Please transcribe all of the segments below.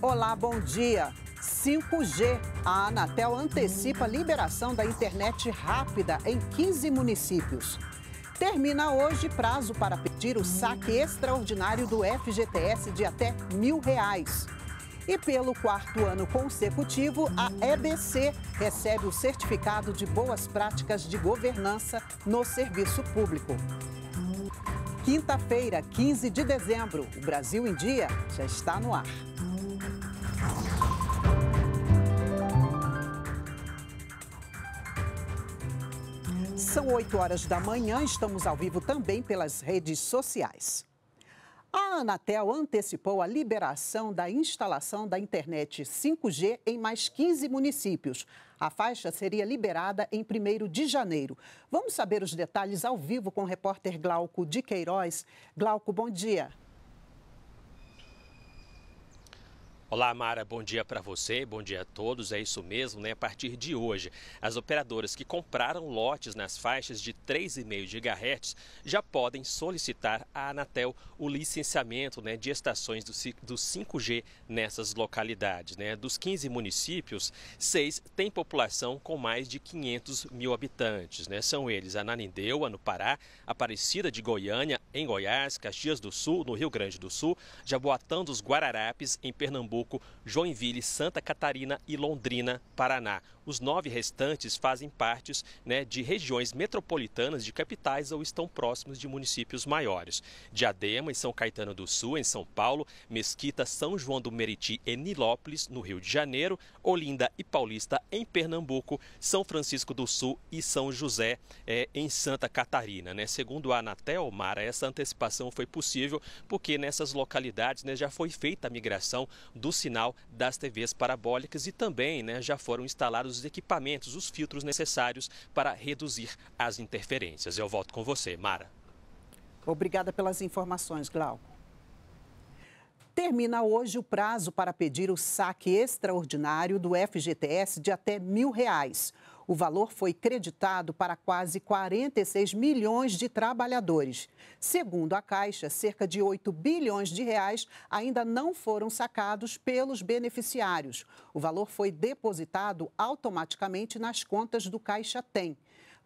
Olá, bom dia. 5G. A Anatel antecipa a liberação da internet rápida em 15 municípios. Termina hoje prazo para pedir o saque extraordinário do FGTS de até mil reais. E pelo quarto ano consecutivo, a EBC recebe o certificado de boas práticas de governança no serviço público. Quinta-feira, 15 de dezembro, o Brasil em Dia já está no ar. São 8 horas da manhã, estamos ao vivo também pelas redes sociais. A Anatel antecipou a liberação da instalação da internet 5G em mais 15 municípios. A faixa seria liberada em 1 de janeiro. Vamos saber os detalhes ao vivo com o repórter Glauco de Queiroz. Glauco, bom dia. Olá, Mara, bom dia para você, bom dia a todos. É isso mesmo, né? A partir de hoje, as operadoras que compraram lotes nas faixas de 3,5 GHz já podem solicitar à Anatel o licenciamento né, de estações do, 5G nessas localidades. Né? Dos 15 municípios, seis têm população com mais de 500 mil habitantes. Né? São eles Ananindeua, no Pará, Aparecida de Goiânia, em Goiás, Caxias do Sul, no Rio Grande do Sul, Jaboatão dos Guararapes, em Pernambuco Pernambuco, Joinville, Santa Catarina e Londrina, Paraná. Os nove restantes fazem partes né, de regiões metropolitanas de capitais ou estão próximos de municípios maiores. Diadema, em São Caetano do Sul, em São Paulo, Mesquita, São João do Meriti e Nilópolis, no Rio de Janeiro, Olinda e Paulista, em Pernambuco, São Francisco do Sul e São José, é, em Santa Catarina. Né? Segundo a Anatel, Mara, essa antecipação foi possível porque nessas localidades né, já foi feita a migração do sinal das TVs parabólicas e também né, já foram instalados os equipamentos, os filtros necessários para reduzir as interferências. Eu volto com você, Mara. Obrigada pelas informações, Glauco. Termina hoje o prazo para pedir o saque extraordinário do FGTS de até mil reais. O valor foi creditado para quase 46 milhões de trabalhadores. Segundo a Caixa, cerca de 8 bilhões de reais ainda não foram sacados pelos beneficiários. O valor foi depositado automaticamente nas contas do Caixa Tem.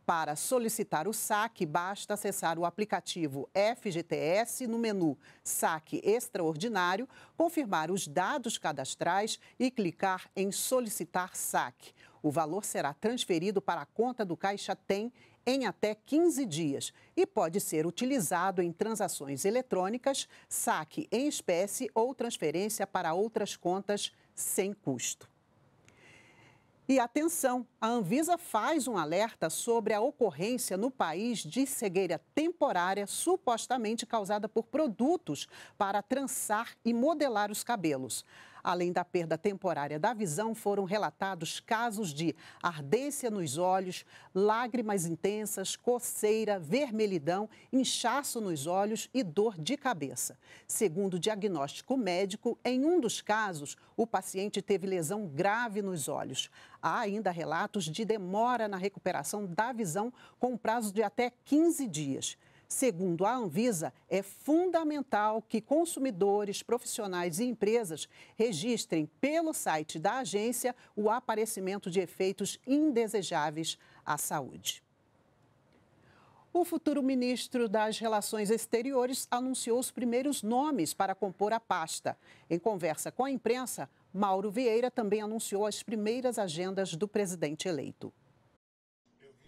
Para solicitar o saque, basta acessar o aplicativo FGTS no menu Saque Extraordinário, confirmar os dados cadastrais e clicar em Solicitar Saque. O valor será transferido para a conta do Caixa Tem em até 15 dias e pode ser utilizado em transações eletrônicas, saque em espécie ou transferência para outras contas sem custo. E atenção, a Anvisa faz um alerta sobre a ocorrência no país de cegueira temporária supostamente causada por produtos para trançar e modelar os cabelos. Além da perda temporária da visão, foram relatados casos de ardência nos olhos, lágrimas intensas, coceira, vermelhidão, inchaço nos olhos e dor de cabeça. Segundo o diagnóstico médico, em um dos casos, o paciente teve lesão grave nos olhos. Há ainda relatos de demora na recuperação da visão, com prazo de até 15 dias. Segundo a Anvisa, é fundamental que consumidores, profissionais e empresas registrem pelo site da agência o aparecimento de efeitos indesejáveis à saúde. O futuro ministro das Relações Exteriores anunciou os primeiros nomes para compor a pasta. Em conversa com a imprensa, Mauro Vieira também anunciou as primeiras agendas do presidente eleito.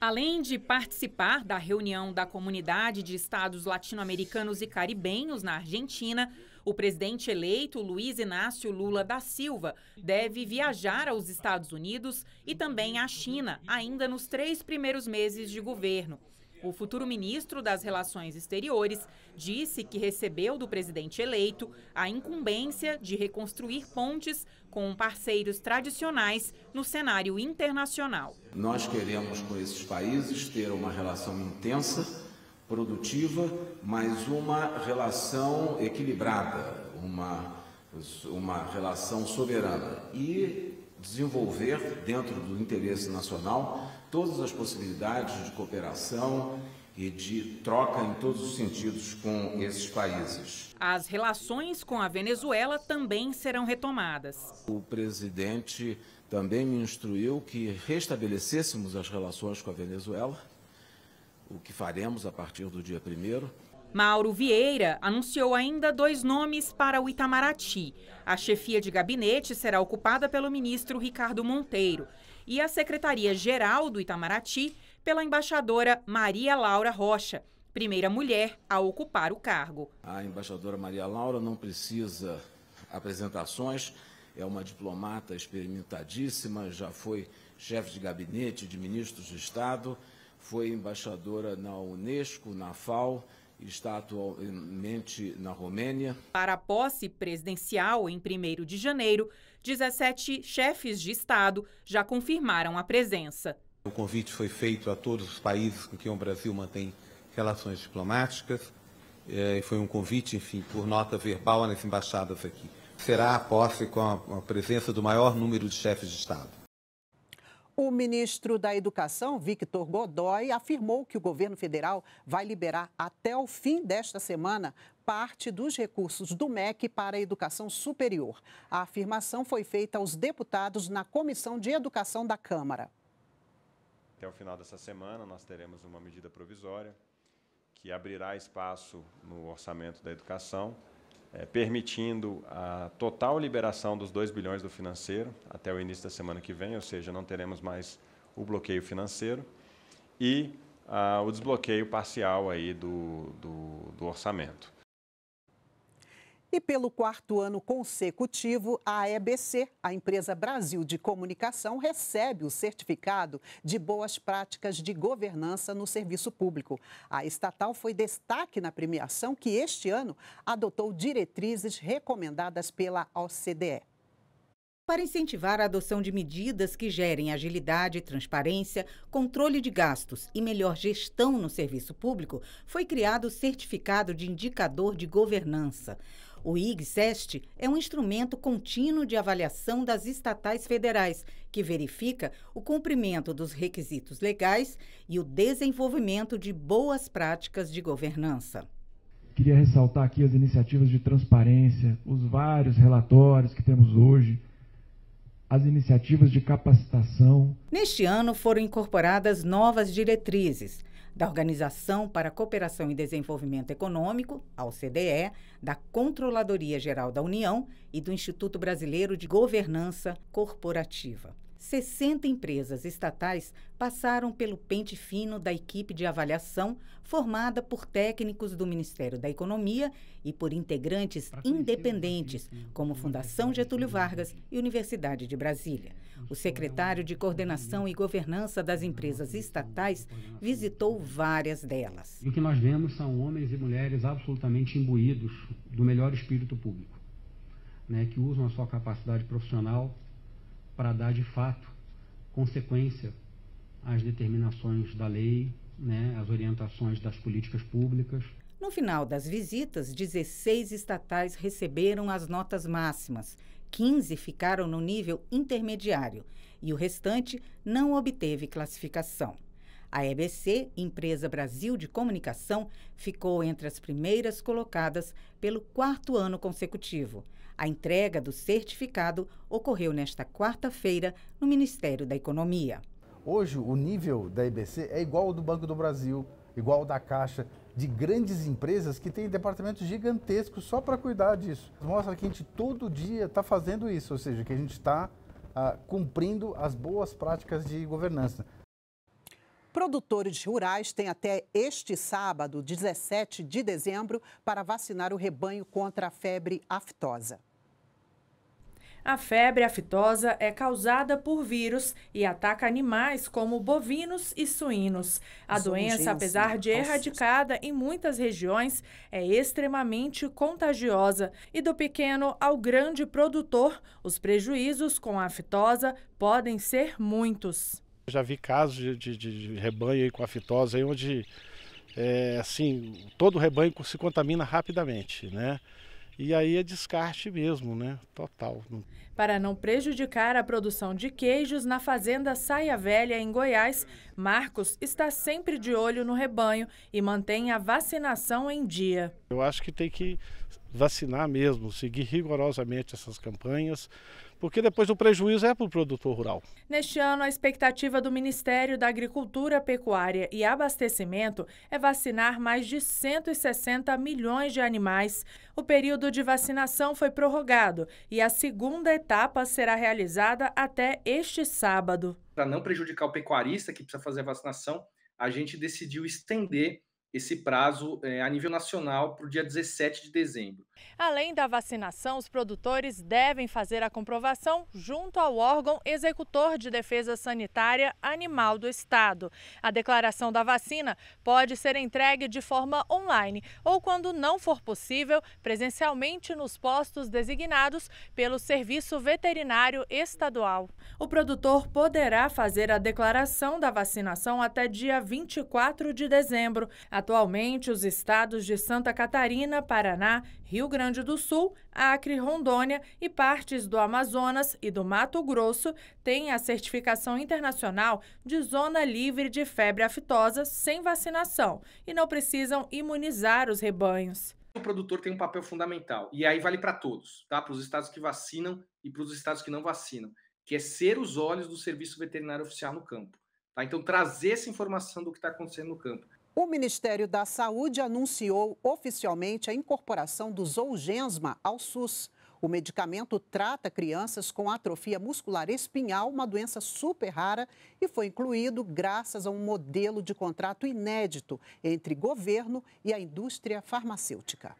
Além de participar da reunião da Comunidade de Estados Latino-Americanos e Caribenhos na Argentina, o presidente eleito Luiz Inácio Lula da Silva deve viajar aos Estados Unidos e também à China, ainda nos três primeiros meses de governo. O futuro ministro das Relações Exteriores disse que recebeu do presidente eleito a incumbência de reconstruir pontes com parceiros tradicionais no cenário internacional. Nós queremos com esses países ter uma relação intensa, produtiva, mas uma relação equilibrada, uma, uma relação soberana e desenvolver dentro do interesse nacional todas as possibilidades de cooperação e de troca em todos os sentidos com esses países. As relações com a Venezuela também serão retomadas. O presidente também me instruiu que restabelecêssemos as relações com a Venezuela, o que faremos a partir do dia 1 Mauro Vieira anunciou ainda dois nomes para o Itamaraty. A chefia de gabinete será ocupada pelo ministro Ricardo Monteiro e a Secretaria-Geral do Itamaraty pela embaixadora Maria Laura Rocha, primeira mulher a ocupar o cargo. A embaixadora Maria Laura não precisa apresentações, é uma diplomata experimentadíssima, já foi chefe de gabinete de ministros de Estado, foi embaixadora na Unesco, na FAO, está atualmente na Romênia. Para a posse presidencial em 1 de janeiro, 17 chefes de Estado já confirmaram a presença. O convite foi feito a todos os países com quem o Brasil mantém relações diplomáticas. Eh, e foi um convite, enfim, por nota verbal nas embaixadas aqui. Será a posse com a presença do maior número de chefes de Estado. O ministro da Educação, Victor Godoy, afirmou que o governo federal vai liberar até o fim desta semana parte dos recursos do MEC para a educação superior. A afirmação foi feita aos deputados na Comissão de Educação da Câmara. Até o final dessa semana, nós teremos uma medida provisória que abrirá espaço no orçamento da educação é, permitindo a total liberação dos 2 bilhões do financeiro até o início da semana que vem, ou seja, não teremos mais o bloqueio financeiro, e ah, o desbloqueio parcial aí do, do, do orçamento. E pelo quarto ano consecutivo, a EBC, a empresa Brasil de Comunicação, recebe o certificado de boas práticas de governança no serviço público. A estatal foi destaque na premiação que este ano adotou diretrizes recomendadas pela OCDE. Para incentivar a adoção de medidas que gerem agilidade, transparência, controle de gastos e melhor gestão no serviço público, foi criado o Certificado de Indicador de Governança. O IGSEST é um instrumento contínuo de avaliação das estatais federais, que verifica o cumprimento dos requisitos legais e o desenvolvimento de boas práticas de governança. Queria ressaltar aqui as iniciativas de transparência, os vários relatórios que temos hoje, as iniciativas de capacitação. Neste ano foram incorporadas novas diretrizes da Organização para a Cooperação e Desenvolvimento Econômico, a OCDE, da Controladoria Geral da União e do Instituto Brasileiro de Governança Corporativa. 60 empresas estatais passaram pelo pente fino da equipe de avaliação, formada por técnicos do Ministério da Economia e por integrantes independentes, como Fundação Getúlio Vargas e Universidade de Brasília. É, o secretário de Coordenação e Governança das Empresas Estatais visitou várias delas. o que nós vemos são homens e mulheres absolutamente imbuídos do melhor espírito público, né, que usam a sua capacidade profissional para dar de fato consequência às determinações da lei, né, às orientações das políticas públicas. No final das visitas, 16 estatais receberam as notas máximas, 15 ficaram no nível intermediário e o restante não obteve classificação. A EBC, Empresa Brasil de Comunicação, ficou entre as primeiras colocadas pelo quarto ano consecutivo a entrega do certificado ocorreu nesta quarta-feira no Ministério da Economia. Hoje, o nível da EBC é igual ao do Banco do Brasil, igual ao da Caixa, de grandes empresas que têm departamentos gigantescos só para cuidar disso. Mostra que a gente todo dia está fazendo isso, ou seja, que a gente está ah, cumprindo as boas práticas de governança. Produtores rurais têm até este sábado, 17 de dezembro, para vacinar o rebanho contra a febre aftosa. A febre aftosa é causada por vírus e ataca animais como bovinos e suínos. A doença, apesar de erradicada em muitas regiões, é extremamente contagiosa e do pequeno ao grande produtor, os prejuízos com a aftosa podem ser muitos. Já vi casos de, de, de rebanho com aftosa, aí onde é, assim, todo o rebanho se contamina rapidamente, né? E aí é descarte mesmo, né? Total. Para não prejudicar a produção de queijos, na fazenda Saia Velha, em Goiás, Marcos está sempre de olho no rebanho e mantém a vacinação em dia. Eu acho que tem que vacinar mesmo, seguir rigorosamente essas campanhas, porque depois o prejuízo é para o produtor rural. Neste ano, a expectativa do Ministério da Agricultura, Pecuária e Abastecimento é vacinar mais de 160 milhões de animais. O período de vacinação foi prorrogado e a segunda etapa será realizada até este sábado para não prejudicar o pecuarista que precisa fazer a vacinação, a gente decidiu estender esse prazo é, a nível nacional para o dia 17 de dezembro. Além da vacinação, os produtores devem fazer a comprovação junto ao órgão executor de defesa sanitária animal do estado. A declaração da vacina pode ser entregue de forma online ou, quando não for possível, presencialmente nos postos designados pelo Serviço Veterinário Estadual. O produtor poderá fazer a declaração da vacinação até dia 24 de dezembro. Atualmente, os estados de Santa Catarina, Paraná, Rio Rio Grande do Sul, Acre, Rondônia e partes do Amazonas e do Mato Grosso têm a certificação internacional de zona livre de febre aftosa sem vacinação e não precisam imunizar os rebanhos. O produtor tem um papel fundamental, e aí vale para todos, tá? Para os estados que vacinam e para os estados que não vacinam, que é ser os olhos do serviço veterinário oficial no campo. Tá? Então, trazer essa informação do que está acontecendo no campo. O Ministério da Saúde anunciou oficialmente a incorporação do Zolgensma ao SUS. O medicamento trata crianças com atrofia muscular espinhal, uma doença super rara, e foi incluído graças a um modelo de contrato inédito entre governo e a indústria farmacêutica.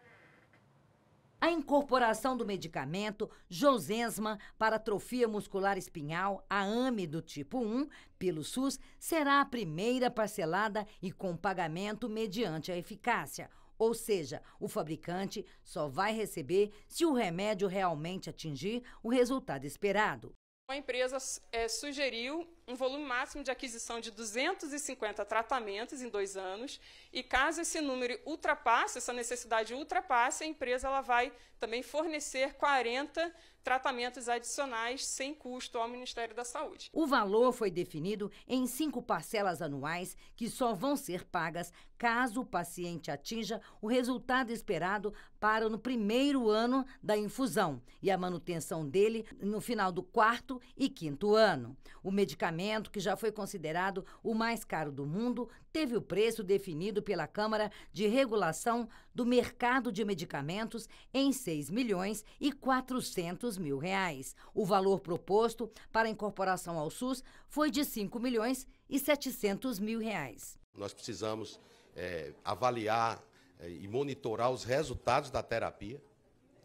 A incorporação do medicamento Zosenzma para atrofia muscular espinhal, a AME do tipo 1, pelo SUS, será a primeira parcelada e com pagamento mediante a eficácia. Ou seja, o fabricante só vai receber se o remédio realmente atingir o resultado esperado. A empresa é, sugeriu um volume máximo de aquisição de 250 tratamentos em dois anos, e caso esse número ultrapasse, essa necessidade ultrapasse, a empresa ela vai também fornecer 40 tratamentos adicionais sem custo ao Ministério da Saúde. O valor foi definido em cinco parcelas anuais que só vão ser pagas caso o paciente atinja o resultado esperado para no primeiro ano da infusão e a manutenção dele no final do quarto e quinto ano. O medicamento apartamento, que já foi considerado o mais caro do mundo, teve o preço definido pela Câmara de Regulação do Mercado de Medicamentos em 6 milhões e 400 mil reais. O valor proposto para incorporação ao SUS foi de 5 milhões e 700 mil reais. Nós precisamos é, avaliar é, e monitorar os resultados da terapia,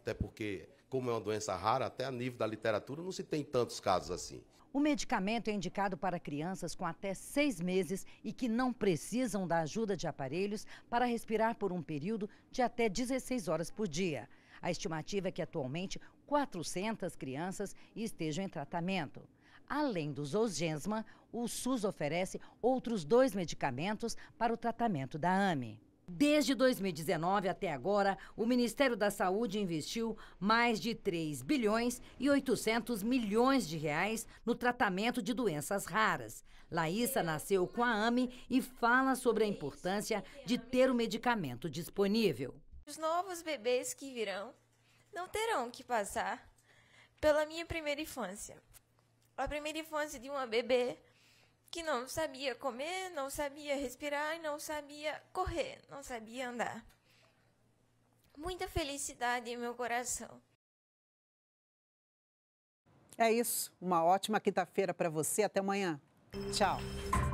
até porque, como é uma doença rara, até a nível da literatura não se tem tantos casos assim. O medicamento é indicado para crianças com até seis meses e que não precisam da ajuda de aparelhos para respirar por um período de até 16 horas por dia. A estimativa é que atualmente 400 crianças estejam em tratamento. Além do Zosgensma, o SUS oferece outros dois medicamentos para o tratamento da AME. Desde 2019 até agora, o Ministério da Saúde investiu mais de 3 bilhões e 800 milhões de reais no tratamento de doenças raras. Laísa nasceu com a AME e fala sobre a importância de ter o medicamento disponível. Os novos bebês que virão não terão que passar pela minha primeira infância. A primeira infância de uma bebê que não sabia comer, não sabia respirar e não sabia correr, não sabia andar. Muita felicidade em meu coração. É isso. Uma ótima quinta-feira para você. Até amanhã. Tchau.